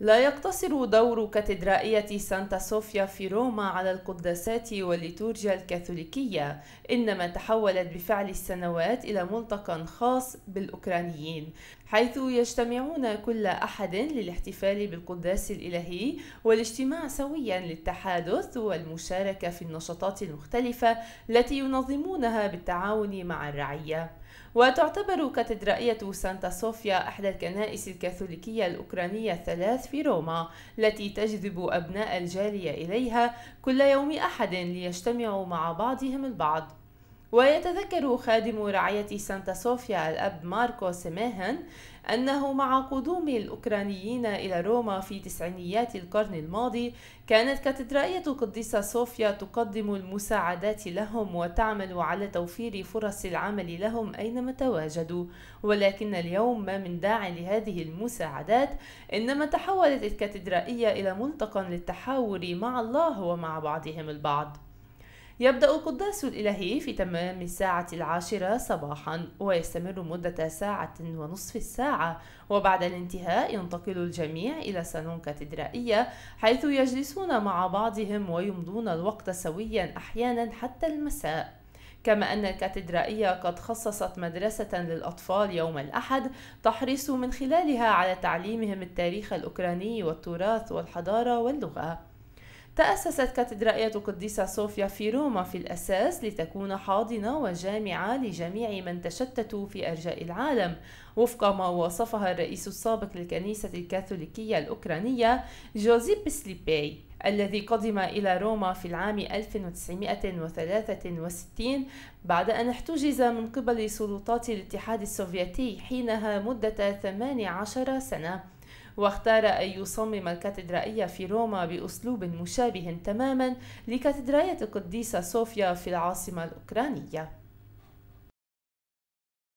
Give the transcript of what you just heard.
لا يقتصر دور كاتدرائية سانتا صوفيا في روما على القداسات والليتورجيا الكاثوليكية، إنما تحولت بفعل السنوات إلى ملتقى خاص بالأوكرانيين، حيث يجتمعون كل أحد للاحتفال بالقداس الإلهي والاجتماع سويا للتحادث والمشاركة في النشاطات المختلفة التي ينظمونها بالتعاون مع الرعية. وتعتبر كاتدرائية سانتا صوفيا إحدى الكنائس الكاثوليكية الأوكرانية الثلاث في روما التي تجذب أبناء الجالية إليها كل يوم أحد ليجتمعوا مع بعضهم البعض ويتذكر خادم رعاية سانتا صوفيا الأب ماركو سماهن أنه مع قدوم الأوكرانيين إلى روما في تسعينيات القرن الماضي كانت كاتدرائية القديسة صوفيا تقدم المساعدات لهم وتعمل على توفير فرص العمل لهم أينما تواجدوا ولكن اليوم ما من داع لهذه المساعدات إنما تحولت الكاتدرائية إلى ملتقى للتحاور مع الله ومع بعضهم البعض يبدأ قداس الإلهي في تمام الساعة العاشرة صباحا ويستمر مدة ساعة ونصف الساعة وبعد الانتهاء ينتقل الجميع إلى صالون كاتدرائية حيث يجلسون مع بعضهم ويمضون الوقت سويا أحيانا حتى المساء كما أن الكاتدرائية قد خصصت مدرسة للأطفال يوم الأحد تحرص من خلالها على تعليمهم التاريخ الأوكراني والتراث والحضارة واللغة تأسست كاتدرائية قديسة صوفيا في روما في الأساس لتكون حاضنة وجامعة لجميع من تشتتوا في أرجاء العالم وفق ما وصفها الرئيس السابق للكنيسة الكاثوليكية الأوكرانية جوزيب سليبي الذي قدم إلى روما في العام 1963 بعد أن احتجز من قبل سلطات الاتحاد السوفيتي حينها مدة 18 سنة واختار أن يصمم الكاتدرائية في روما بأسلوب مشابه تماما لكاتدرائية القديسة صوفيا في العاصمة الأوكرانية